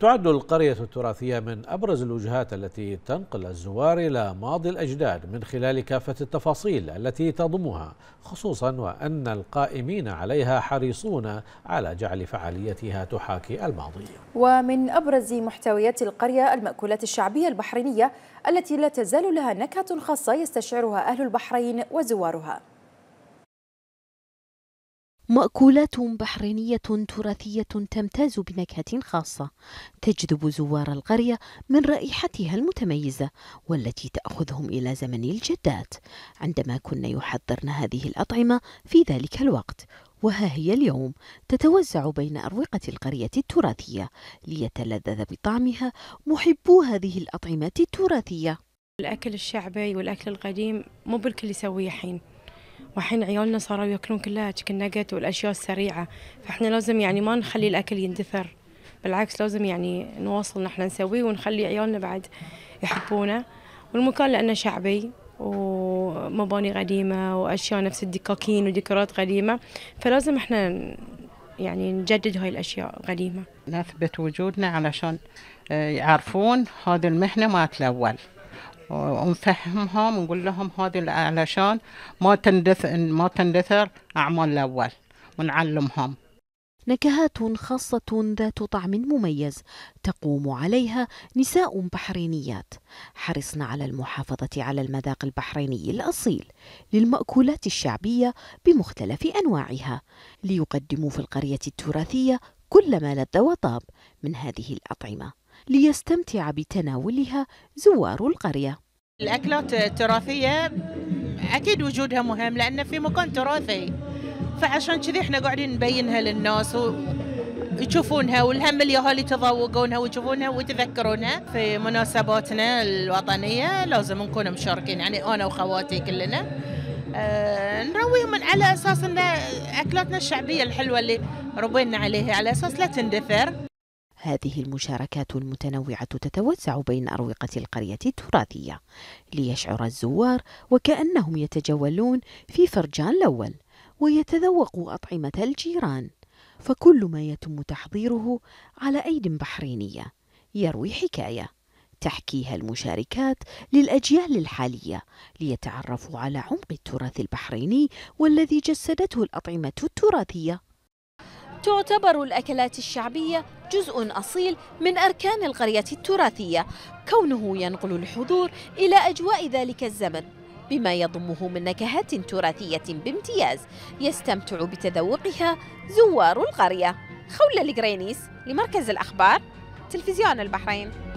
تعد القرية التراثية من أبرز الوجهات التي تنقل الزوار إلى ماضي الأجداد من خلال كافة التفاصيل التي تضمها خصوصا وأن القائمين عليها حريصون على جعل فعاليتها تحاكي الماضي ومن أبرز محتويات القرية المأكولات الشعبية البحرينية التي لا تزال لها نكهة خاصة يستشعرها أهل البحرين وزوارها مأكولات بحرينية تراثية تمتاز بنكهة خاصة تجذب زوار القرية من رائحتها المتميزة والتي تأخذهم إلى زمن الجدات عندما كنا يحضرن هذه الأطعمة في ذلك الوقت وها هي اليوم تتوزع بين أروقة القرية التراثية ليتلذذ بطعمها محبو هذه الأطعمة التراثية الأكل الشعبي والأكل القديم مو بالكل يسويه الحين وحين عيالنا صاروا ياكلون كلها تشيكن ناجت والاشياء السريعه فاحنا لازم يعني ما نخلي الاكل يندثر بالعكس لازم يعني نواصل نحن نسويه ونخلي عيالنا بعد يحبونه والمكان لانه شعبي ومباني قديمه واشياء نفس الدكاكين وديكورات قديمه فلازم احنا يعني نجدد هاي الاشياء قديمه نثبت وجودنا علشان آه، يعرفون هذه المهنه مالت الاول ونفهمهم ونقول لهم هذه علشان ما تندثر ما تندثر اعمال الاول ونعلمهم نكهات خاصة ذات طعم مميز تقوم عليها نساء بحرينيات حرصن على المحافظة على المذاق البحريني الأصيل للمأكولات الشعبية بمختلف أنواعها ليقدموا في القرية التراثية كل ما لذ وطاب من هذه الأطعمة ليستمتع بتناولها زوار القرية الأكلات التراثية أكيد وجودها مهم لأن في مكان تراثي فعشان كذي احنا قاعدين نبينها للناس يشوفونها والهم اليهالي يتذوقونها ويشوفونها ويتذكرونها في مناسباتنا الوطنية لازم نكون مشاركين يعني أنا وخواتي كلنا أه نرويهم من على أساس أن أكلاتنا الشعبية الحلوة اللي ربينا عليها على أساس لا تندثر هذه المشاركات المتنوعة تتوزع بين أروقة القرية التراثية ليشعر الزوار وكأنهم يتجولون في فرجان الأول ويتذوقوا أطعمة الجيران فكل ما يتم تحضيره على أيد بحرينية يروي حكاية تحكيها المشاركات للأجيال الحالية ليتعرفوا على عمق التراث البحريني والذي جسدته الأطعمة التراثية تعتبر الأكلات الشعبية جزء أصيل من أركان القرية التراثية كونه ينقل الحضور إلى أجواء ذلك الزمن بما يضمه من نكهات تراثية بامتياز يستمتع بتذوقها زوار القرية خولة القرينيس لمركز الأخبار تلفزيون البحرين